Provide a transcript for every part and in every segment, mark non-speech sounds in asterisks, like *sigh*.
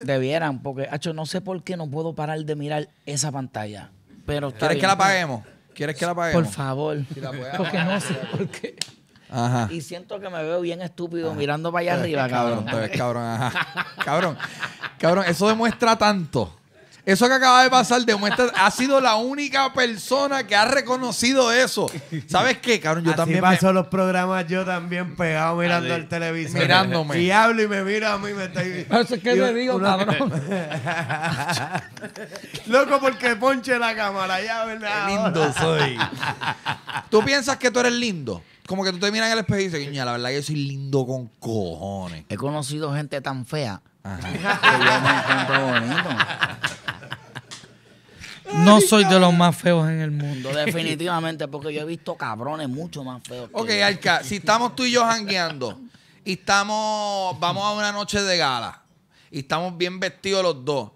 Debieran, porque, hecho no sé por qué no puedo parar de mirar esa pantalla. Pero ¿Quieres que la apaguemos? ¿Quieres que la apaguemos? Por favor. porque no sé por qué. Ajá. Y siento que me veo bien estúpido mirando para allá arriba, cabrón. cabrón, ajá. cabrón, cabrón, eso demuestra tanto eso que acaba de pasar demuestra, ha sido la única persona que ha reconocido eso. ¿Sabes qué, cabrón? Yo Así también. paso los programas yo también pegado mirando el televisor. Mirándome. Y hablo y me mira a mí y me está *laughs* Eso es que yo, le digo, cabrón. *laughs* Loco, porque ponche la cámara, ya, ¿verdad? Qué lindo soy. ¿Tú piensas que tú eres lindo? Como que tú te miras en el espejo y dices, niña, la verdad que yo soy lindo con cojones. He conocido gente tan fea. Ajá. que yo me encuentro bonito no soy de los más feos en el mundo. *laughs* Definitivamente, porque yo he visto cabrones mucho más feos. Ok, que si estamos tú y yo jangueando y estamos, vamos a una noche de gala y estamos bien vestidos los dos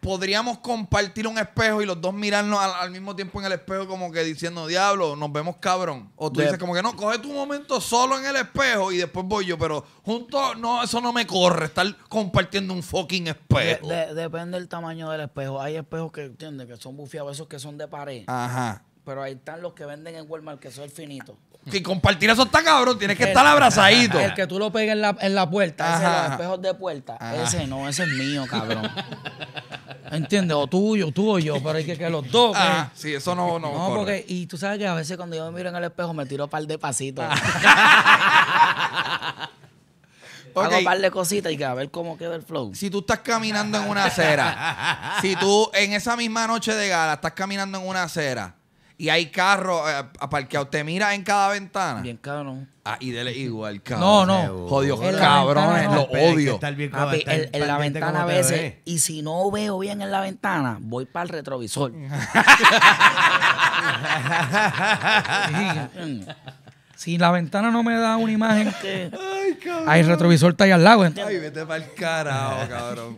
podríamos compartir un espejo y los dos mirarnos al, mismo tiempo en el espejo como que diciendo, diablo, nos vemos cabrón. O tú dices como que no, coge tu momento solo en el espejo y después voy yo, pero juntos, no, eso no me corre, estar compartiendo un fucking espejo. depende del tamaño del espejo. Hay espejos que, ¿entiendes? Que son bufiados, esos que son de pared. Ajá. Pero ahí están los que venden en Walmart, que son el finito. Y compartir eso está cabrón, tienes que estar abrazadito. El que tú lo pegues en la, puerta, los espejos de puerta. Ese no, ese es mío, cabrón. *laughs* ¿Entiendes? O tuyo, tuyo, pero hay que que los dos. Ah, eh. sí, eso no. No, no porque. Y tú sabes que a veces cuando yo me miro en el espejo me tiro un par de pasitos. Ah. *laughs* Hago un par de cositas y que a ver cómo queda el flow. Si tú estás caminando en una acera, si tú en esa misma noche de gala estás caminando en una acera y hay carros eh, aparqueados. ¿Te miras en cada ventana? Bien cabrón. Ah, y dele igual, cabrón. No, no. Jodido, cabrón. lo odio. en, la ventana a veces. Y si no veo bien en la ventana, voy para el retrovisor. *laughs* *laughs* Si la ventana no me da una imagen que... Ay, cabrón. el retrovisor está ahí al lado. Ay, vete para el carajo, cabrón.